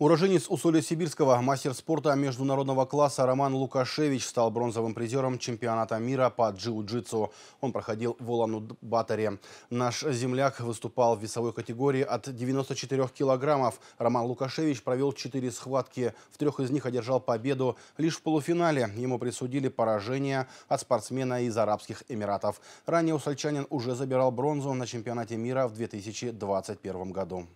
Уроженец Усолья-Сибирского, мастер спорта международного класса Роман Лукашевич стал бронзовым призером чемпионата мира по джиу-джитсу. Он проходил в Улан-Баторе. Наш земляк выступал в весовой категории от 94 килограммов. Роман Лукашевич провел 4 схватки. В трех из них одержал победу. Лишь в полуфинале ему присудили поражение от спортсмена из Арабских Эмиратов. Ранее усольчанин уже забирал бронзу на чемпионате мира в 2021 году.